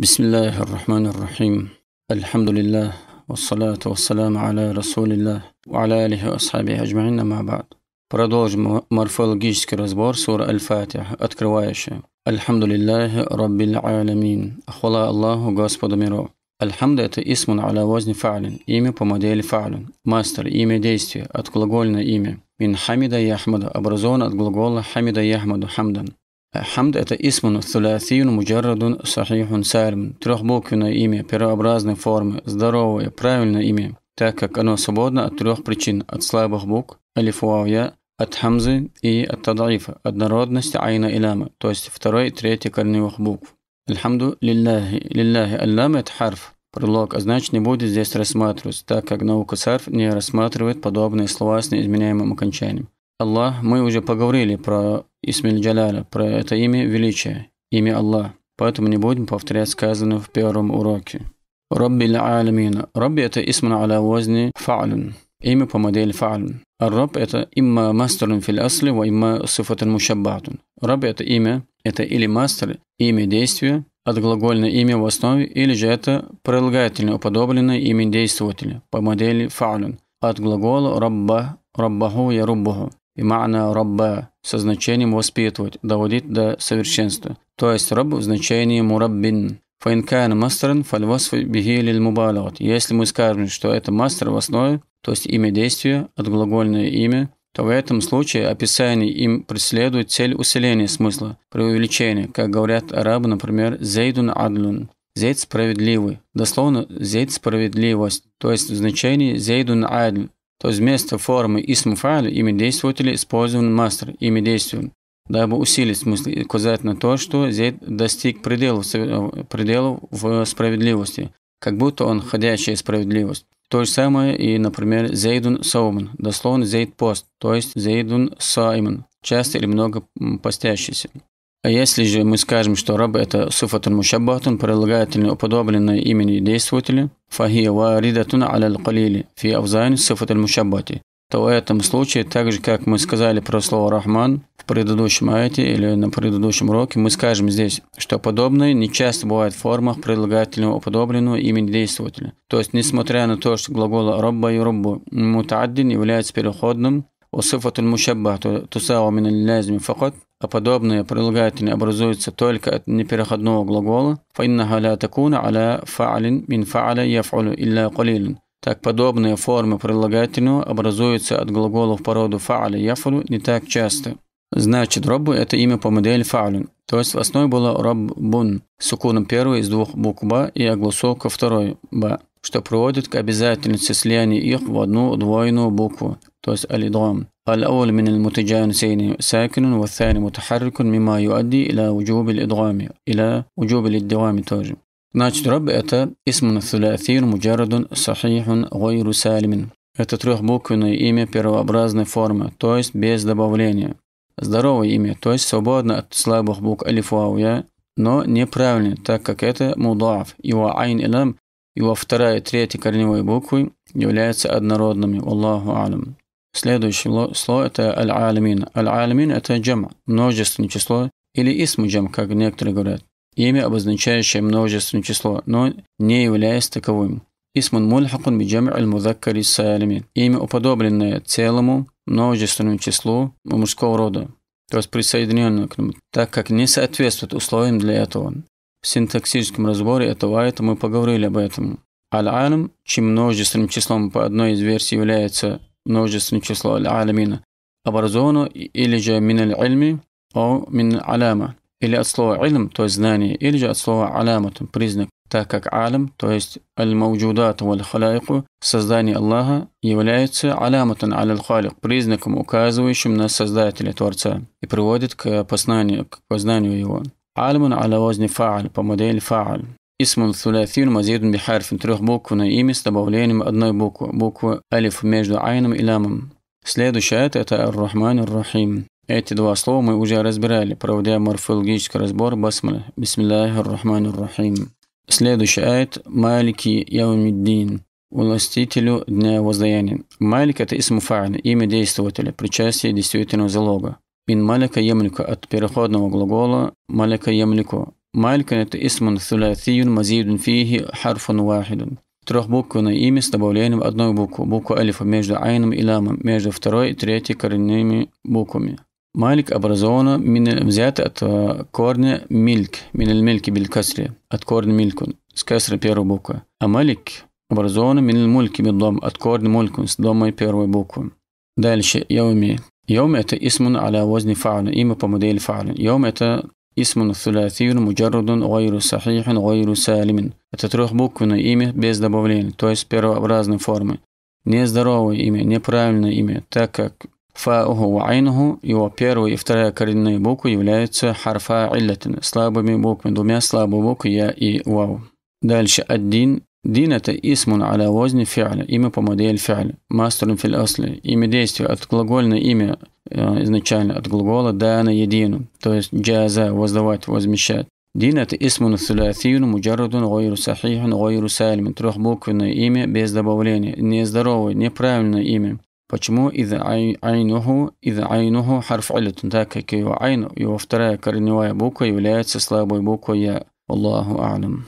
بسم الله الرحمن الرحيم الحمد لله والصلاة والسلام على رسول الله وعلى آله وأصحابه أجمعين مع بعض برادوج مرفولوجيسكي разбор سورة الفاتحة открывающая الحمد لله رب العالمين أخلا الله غسبد دميرو الحمد это اسم على وزن فعل имя по модели فعل мастер имя действия от глагольное имя من حمد يحمد образован от глагола حمد يحمد حمدا Хамд – это исмун сулясиюн муджаррадун сахихун сальм. Трехбуквенное имя первообразной формы, здоровое, правильное имя, так как оно свободно от трех причин – от слабых букв, алифуавья, от хамзы и от тадаифа, от народности айна илама, то есть второй и третий корневых букв. Альхамду лиллахи. Лиллахи аллама – это харф. Предлог «означь» а не будет здесь рассматриваться, так как наука сарф не рассматривает подобные слова с неизменяемым окончанием. Аллах, мы уже поговорили про Исмиль Джаляля, про это имя величия, имя Аллах. Поэтому не будем повторять сказанное в первом уроке. Рабби алямина. Рабби это исман аля вазни фа'лун. Имя по модели фа'лун. А раб это имма мастерун фил асли, ва имма сифатун мушаббатун. Раб это имя, это или мастер, имя действия, от глагольное имя в основе, или же это прилагательное уподобленное имя действователя по модели фа'лун. От глагола рабба, раббаху я руббаху и ма'на рабба со значением воспитывать, доводить до совершенства. То есть раб в значении мураббин. Фаинкан мастерн фальвасф бихилиль мубалават. Если мы скажем, что это мастер в основе, то есть имя действия от глагольное имя, то в этом случае описание им преследует цель усиления смысла, преувеличения, как говорят арабы, например, «зейдун адлун». «Зейд справедливый». Дословно «зейд справедливость», то есть в значении «зейдун адль» То есть вместо формы «исм фаль» имя действователя использован мастер, имя действия, дабы усилить смысл и указать на то, что Зейд достиг пределов, э, пределов в справедливости, как будто он ходящая справедливость. То же самое и, например, Зейдун Сауман, дословно Зейд Пост, то есть Зейдун Саймон, часто или много постящийся. А если же мы скажем, что раб – это суфатун мушаббахтун, прилагательный, уподобленный имени действователя, фахия варидатун аля калили фи авзайн суфатун мушаббати, то в этом случае, так же, как мы сказали про слово «рахман» в предыдущем аяте или на предыдущем уроке, мы скажем здесь, что подобное не часто бывает в формах прилагательного, уподобленного имени действователя. То есть, несмотря на то, что глагол «робба» и «роббу» мутаддин является переходным وصفة المشبه تساوى من اللازم فقط, а подобные прилагательные образуются только от непереходного глагола فإنها لا تكون على فعل من فعل يفعل إلا قليلا Так, подобные формы прилагательного образуются от глаголов породу роду фа'ля яфалю не так часто. Значит, робу – это имя по модели фа'люн, то есть в основе было «раббун» с уконом первой из двух букв «ба» и огласовка второй «ба», что приводит к обязательности слияния их в одну двойную букву, то есть «алидрам». الأول من المتجانسين ساكن والثاني متحرك مما يؤدي إلى وجوب الإدغام إلى وجوب الإدغام ترجم Значит, раб – это اسم thulathir مجرد صحيح غير سالم. Это трехбуквенное имя первообразной формы, то есть без добавления здоровое имя, то есть свободно от слабых букв алифуавия, но неправильно, так как это мудаф. Его айн и лам, его вторая и третья корневые буквы являются однородными. Аллаху алам. Следующее слово это аль-алямин. Аль-алямин это джама, множественное число или исму джам, как некоторые говорят. Имя, обозначающее множественное число, но не является таковым. Исмун мульхакун биджамир аль музаккари салими. Имя, уподобленное целому множественному числу мужского рода, то есть присоединенное к нему, так как не соответствует условиям для этого. В синтаксическом разборе этого айта мы поговорили об этом. аль алам чем множественным числом по одной из версий является множественное число Аль-Алямина, образовано или же мин аль-ильми, о мин аляма, или от слова «илм», то есть знание, или же от слова «алямат», признак так как алям, то есть аль-мауджудат валь-халайку, создание Аллаха является аляматан аль-халик, признаком, указывающим на Создателя Творца и приводит к познанию, к познанию его. Альман аля возни фа'аль, по модели фа'аль. Исмун Сулятин Мазидун Бихарфин трехбуквенное имя с добавлением одной буквы, буквы Алиф между Айном и Лямом. Следующее это, это Ар-Рахман Ар-Рахим. Эти два слова мы уже разбирали, проводя морфологический разбор Басмаля. Бисмиллахи Ар-Рахман Ар-Рахим. Следующий аят «Малики яумиддин» властителю дня воздаяния. Малик – это исм имя действователя, причастие действительного залога. Мин малика ямлика от переходного глагола малика ямлику. Малика – это исмун сулятиюн мазидун фихи харфун вахидун. Трехбуквенное имя с добавлением одной буквы, буквы алифа между айном и ламом, между второй и третьей коренными буквами. Малик образовано мин взято от э, корня мильк, мин мильки биль от корня милькун, с касра первой буквы. А малик образовано мин мульки медлом от корня мулькун, с домой первой буквы. Дальше, яуми. Яум это исмун аля возни фа'ля, имя по модели фа'ля. Яум это اسم ثلاثي مجرد гайру صحيح гайру салимин. Это трех буквенное имя без добавлений, то есть первообразной формы. Нездоровое имя, неправильное имя, так как Фауху вайнуху, его первая и вторая коренные буквы являются харфа иллятами, слабыми буквами, двумя слабыми буквами я и вау. Дальше аддин. Дин это исмун аля возни фи'ля, имя по модели фи'ля, мастерун филосли имя действия, от глагольное имя э, изначально, от глагола дана едину, то есть джаза, воздавать, возмещать. Дин это исмун сулятин, муджарудун, гойру сахихун, гойру сальмин, трехбуквенное имя без добавления, нездоровое, неправильное имя. Почему из айнуху, из айнуху харф илятун, ну, так как его айн, его вторая корневая буква является слабой буквой я. Аллаху алям.